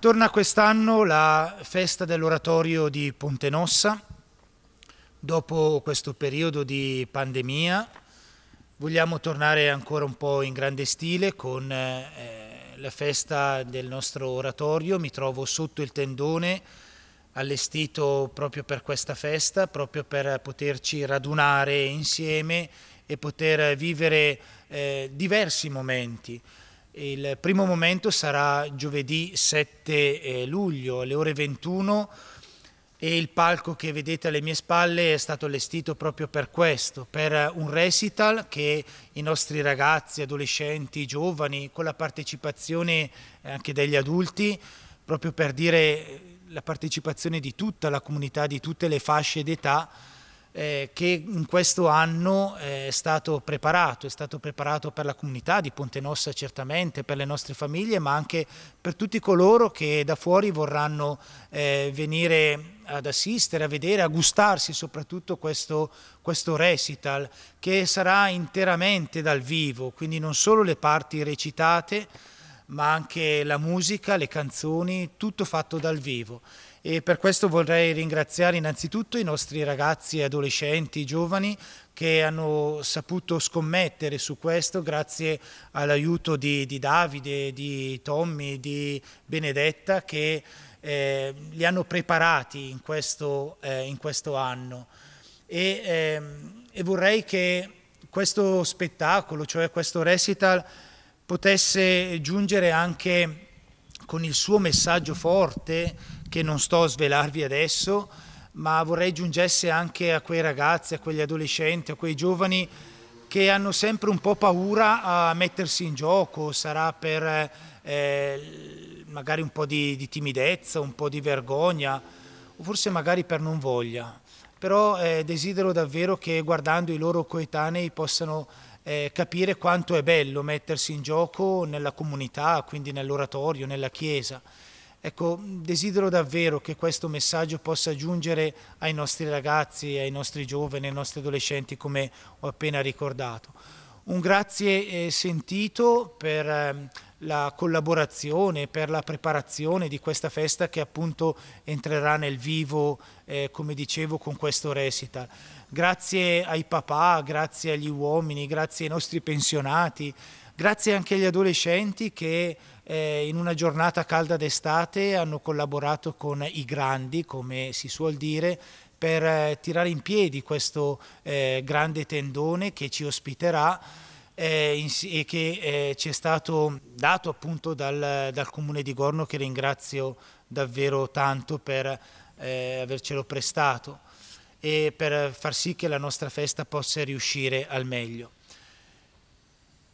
Torna quest'anno la festa dell'oratorio di Pontenossa, dopo questo periodo di pandemia vogliamo tornare ancora un po' in grande stile con eh, la festa del nostro oratorio, mi trovo sotto il tendone allestito proprio per questa festa, proprio per poterci radunare insieme e poter vivere eh, diversi momenti. Il primo momento sarà giovedì 7 eh, luglio alle ore 21 e il palco che vedete alle mie spalle è stato allestito proprio per questo, per un recital che i nostri ragazzi, adolescenti, giovani, con la partecipazione eh, anche degli adulti, proprio per dire la partecipazione di tutta la comunità, di tutte le fasce d'età, eh, che in questo anno eh, è stato preparato, è stato preparato per la comunità di Ponte Nossa certamente, per le nostre famiglie, ma anche per tutti coloro che da fuori vorranno eh, venire ad assistere, a vedere, a gustarsi soprattutto questo, questo recital che sarà interamente dal vivo, quindi non solo le parti recitate, ma anche la musica, le canzoni, tutto fatto dal vivo e per questo vorrei ringraziare innanzitutto i nostri ragazzi, adolescenti, giovani che hanno saputo scommettere su questo grazie all'aiuto di, di, Davide, di Tommy, di Benedetta che eh, li hanno preparati in questo, eh, in questo anno. E, eh, e vorrei che questo spettacolo, cioè questo recital, potesse giungere anche con il suo messaggio forte che non sto a svelarvi adesso, ma vorrei giungesse anche a quei ragazzi, a quegli adolescenti, a quei giovani che hanno sempre un po' paura a mettersi in gioco, sarà per eh, magari un po' di, di, timidezza, un po' di vergogna, o forse magari per non voglia. Però eh, desidero davvero che guardando i loro coetanei possano eh, capire quanto è bello mettersi in gioco nella comunità, quindi nell'oratorio, nella chiesa. Ecco, desidero davvero che questo messaggio possa giungere ai nostri ragazzi, ai nostri giovani, ai nostri adolescenti, come ho appena ricordato. Un grazie eh, sentito per ehm, la collaborazione, per la preparazione di questa festa che appunto entrerà nel vivo, eh, come dicevo, con questo recital grazie ai papà, grazie agli uomini, grazie ai nostri pensionati, grazie anche agli adolescenti che eh, in una giornata calda d'estate hanno collaborato con i grandi, come si suol dire, per eh, tirare in piedi questo eh, grande tendone che ci ospiterà eh, e che eh, ci è stato dato appunto dal, dal Comune di Gorno che ringrazio davvero tanto per eh, avercelo prestato e per far sì che la nostra festa possa riuscire al meglio.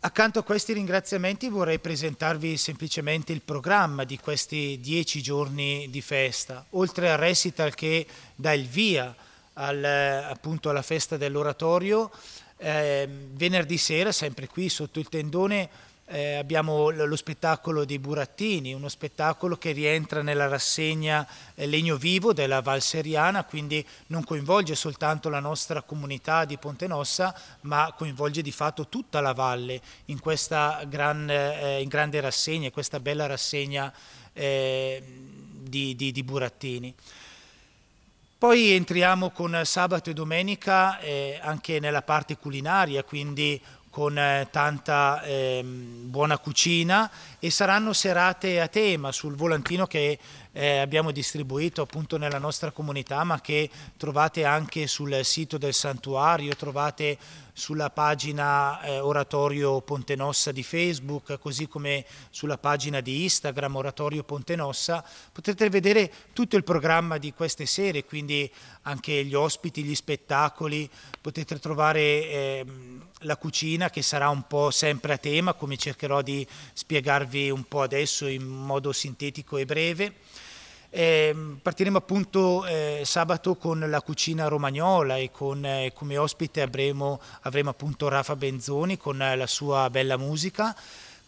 Accanto a questi ringraziamenti vorrei presentarvi semplicemente il programma di questi dieci giorni di festa, oltre al recital che dà il via al, appunto alla festa dell'oratorio, eh, venerdì sera, sempre qui sotto il tendone, eh, abbiamo lo spettacolo dei Burattini, uno spettacolo che rientra nella rassegna eh, Legno Vivo della Val Seriana, quindi non coinvolge soltanto la nostra comunità di Ponte Nossa, ma coinvolge di fatto tutta la valle in questa gran, eh, in grande rassegna, questa bella rassegna eh, di, di, di Burattini. Poi entriamo con sabato e domenica eh, anche nella parte culinaria, quindi con eh, tanta eh, buona cucina e saranno serate a tema sul volantino che eh, abbiamo distribuito appunto nella nostra comunità ma che trovate anche sul sito del santuario, trovate sulla pagina eh, Oratorio Pontenossa di Facebook, così come sulla pagina di Instagram Oratorio Pontenossa, potrete vedere tutto il programma di queste sere, quindi anche gli ospiti, gli spettacoli, potete trovare eh, la cucina che sarà un po' sempre a tema, come cercherò di spiegarvi un po' adesso in modo sintetico e breve. Eh, partiremo appunto eh, sabato con la cucina romagnola e con, eh, come ospite avremo, avremo, appunto Rafa Benzoni con la sua bella musica.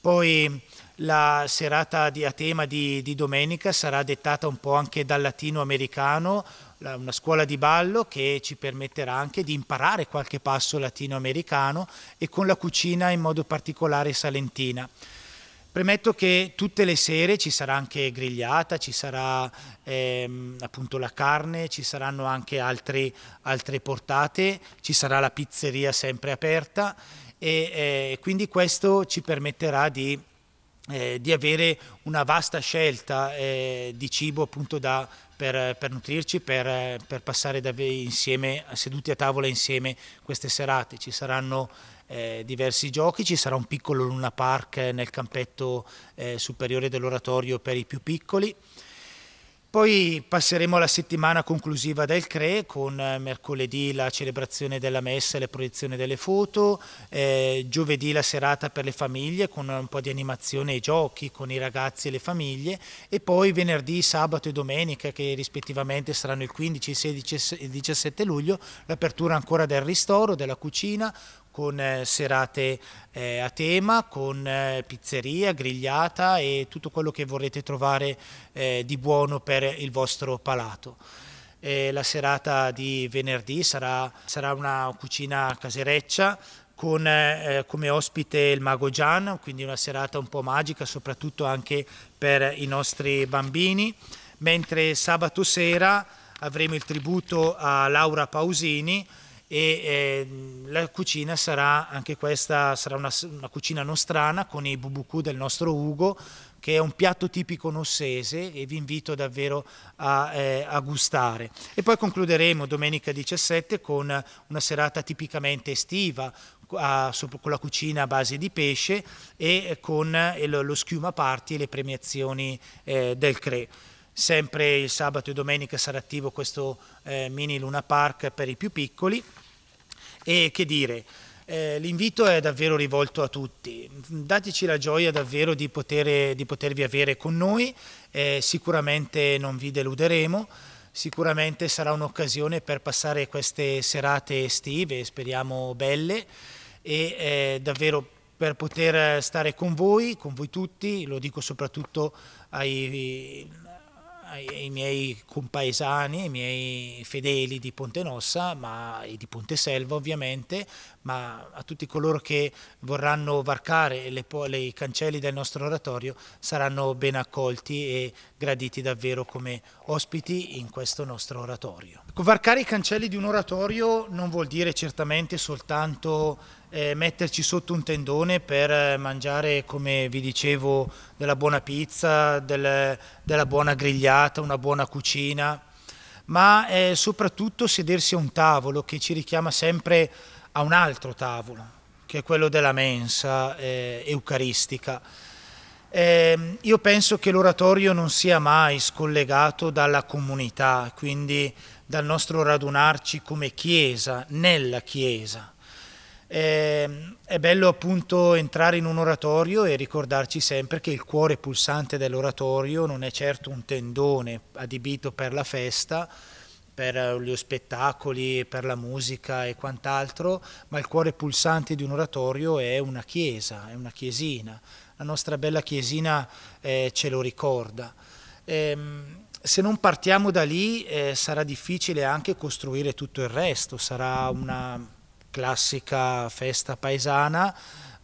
Poi la serata di, a tema di, di domenica sarà dettata un po' anche dal latino americano, una scuola di ballo che ci permetterà anche di imparare qualche passo latino americano e con la cucina in modo particolare salentina. Premetto che tutte le sere ci sarà anche grigliata, ci sarà ehm, appunto la carne, ci saranno anche altri, altre portate, ci sarà la pizzeria sempre aperta e eh, quindi questo ci permetterà di eh, di avere una vasta scelta eh, di cibo appunto da, per, per, nutrirci, per, per passare insieme, seduti a tavola insieme queste serate. Ci saranno eh, diversi giochi, ci sarà un piccolo Luna Park nel campetto eh, superiore dell'oratorio per i più piccoli. Poi passeremo alla settimana conclusiva del CRE con eh, mercoledì la celebrazione della messa e la proiezione delle foto, eh, giovedì la serata per le famiglie con un po' di animazione e giochi con i ragazzi e le famiglie e poi venerdì, sabato e domenica che rispettivamente saranno il 15, 16 e 17 luglio l'apertura ancora del ristoro, della cucina con eh, serate eh, a tema, con eh, pizzeria, grigliata e tutto quello che vorrete trovare eh, di buono per il vostro palato. E eh, la serata di venerdì sarà, sarà una cucina casereccia con eh, eh, come ospite il Mago Gian, quindi una serata un po' magica soprattutto anche per i nostri bambini, mentre sabato sera avremo il tributo a Laura Pausini e eh, la cucina sarà anche questa sarà una, una, cucina nostrana con i BBQ del nostro Ugo che è un piatto tipico nossese e vi invito davvero a, eh, a gustare e poi concluderemo domenica 17 con una serata tipicamente estiva a, con la cucina a base di pesce e con eh, lo, lo schiuma party e le premiazioni eh, del CRE sempre il sabato e domenica sarà attivo questo eh, mini Luna Park per i più piccoli e che dire, eh, l'invito è davvero rivolto a tutti, dateci la gioia davvero di, poter, di potervi avere con noi, eh, sicuramente non vi deluderemo, sicuramente sarà un'occasione per passare queste serate estive, speriamo belle, e eh, davvero per poter stare con voi, con voi tutti, lo dico soprattutto ai, ai miei compaesani, ai miei fedeli di Ponte Nossa ma, e di Ponte Selva ovviamente, ma a tutti coloro che vorranno varcare le, i cancelli del nostro oratorio saranno ben accolti e graditi davvero come ospiti in questo nostro oratorio. Varcare i cancelli di un oratorio non vuol dire certamente soltanto eh, metterci sotto un tendone per eh, mangiare, come vi dicevo, della buona pizza, del, della buona grigliata, una buona cucina, ma eh, soprattutto sedersi a un tavolo che ci richiama sempre a un altro tavolo, che è quello della mensa eh, eucaristica. Ehm, io penso che l'oratorio non sia mai scollegato dalla comunità, quindi dal nostro radunarci come Chiesa, nella Chiesa eh, è bello appunto entrare in un oratorio e ricordarci sempre che il cuore pulsante dell'oratorio non è certo un tendone adibito per la festa, per eh, gli spettacoli, per la musica e quant'altro, ma il cuore pulsante di un oratorio è una chiesa, è una chiesina. La nostra bella chiesina eh, ce lo ricorda. Ehm, se non partiamo da lì eh, sarà difficile anche costruire tutto il resto, sarà una classica festa paesana,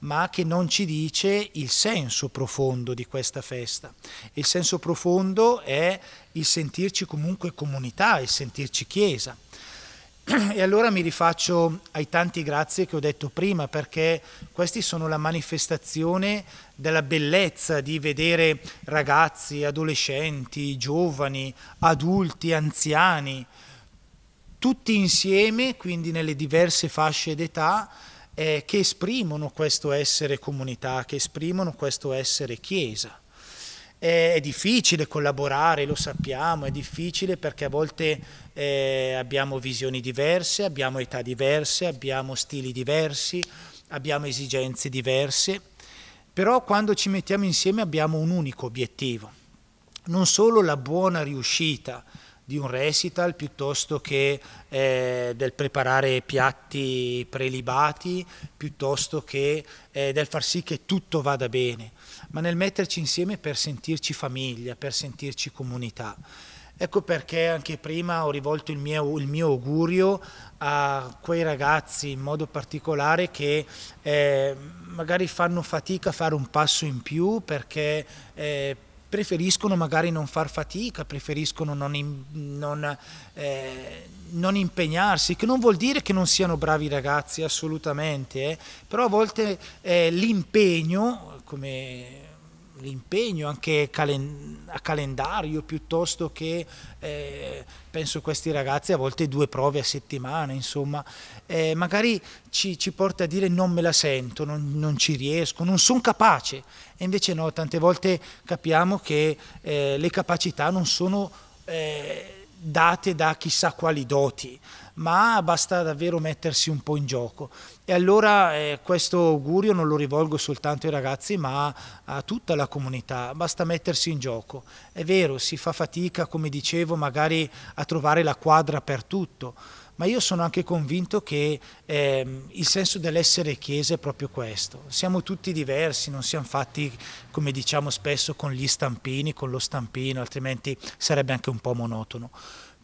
ma che non ci dice il senso profondo di questa festa. Il senso profondo è il sentirci comunque comunità, il sentirci chiesa. E allora mi rifaccio ai tanti grazie che ho detto prima, perché questi sono la manifestazione della bellezza di vedere ragazzi, adolescenti, giovani, adulti, anziani, tutti insieme, quindi nelle diverse fasce d'età, eh, che esprimono questo essere comunità, che esprimono questo essere chiesa. Eh, è difficile collaborare, lo sappiamo, è difficile perché a volte eh, abbiamo visioni diverse, abbiamo età diverse, abbiamo stili diversi, abbiamo esigenze diverse, però quando ci mettiamo insieme abbiamo un unico obiettivo, non solo la buona riuscita, di un recital piuttosto che eh, del preparare piatti prelibati, piuttosto che eh, del far sì che tutto vada bene, ma nel metterci insieme per sentirci famiglia, per sentirci comunità. Ecco perché anche prima ho rivolto il mio, il mio augurio a quei ragazzi in modo particolare che eh, magari fanno fatica a fare un passo in più perché eh, preferiscono magari non far fatica, preferiscono non, in, non, eh, non impegnarsi, che non vuol dire che non siano bravi ragazzi assolutamente, eh, però a volte eh, l'impegno, come l'impegno anche calen- a calendario piuttosto che eh, penso questi ragazzi a volte due prove a settimana insomma eh, magari ci, ci, porta a dire non me la sento non, non ci riesco non sono capace e invece no tante volte capiamo che eh, le capacità non sono eh, date da chissà quali doti, ma basta davvero mettersi un po' in gioco. E allora eh, questo augurio non lo rivolgo soltanto ai ragazzi, ma a tutta la comunità, basta mettersi in gioco. È vero, si fa fatica, come dicevo, magari a trovare la quadra per tutto ma io sono anche convinto che eh, il senso dell'essere Chiesa è proprio questo. Siamo tutti diversi, non siamo fatti, come diciamo spesso, con gli stampini, con lo stampino, altrimenti sarebbe anche un po' monotono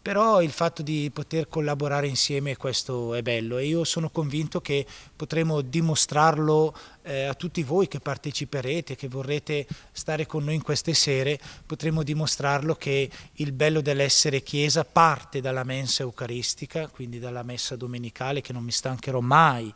però il fatto di poter collaborare insieme questo è bello e io sono convinto che potremo dimostrarlo eh, a tutti voi che parteciperete, che vorrete stare con noi in queste sere, potremo dimostrarlo che il bello dell'essere Chiesa parte dalla mensa eucaristica, quindi dalla messa domenicale che non mi stancherò mai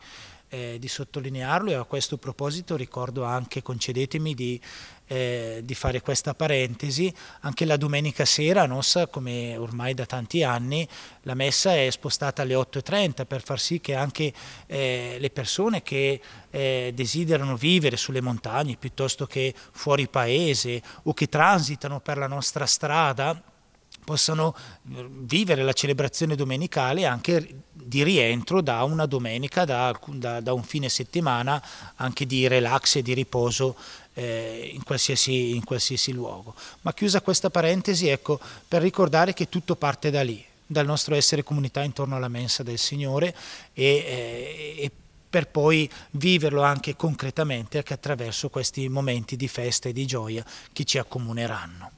eh, di sottolinearlo e a questo proposito ricordo anche, concedetemi di, eh, di fare questa parentesi, anche la domenica sera a Nossa, come ormai da tanti anni, la messa è spostata alle 8.30 per far sì che anche eh, le persone che eh, desiderano vivere sulle montagne piuttosto che fuori paese o che transitano per la nostra strada, possano eh, vivere la celebrazione domenicale anche di rientro da una domenica, da, da, da un fine settimana, anche di relax e di riposo eh, in, qualsiasi, in, qualsiasi, luogo. Ma chiusa questa parentesi, ecco, per ricordare che tutto parte da lì, dal nostro essere comunità intorno alla mensa del Signore e, eh, e per poi viverlo anche concretamente anche attraverso questi momenti di festa e di gioia che ci accomuneranno.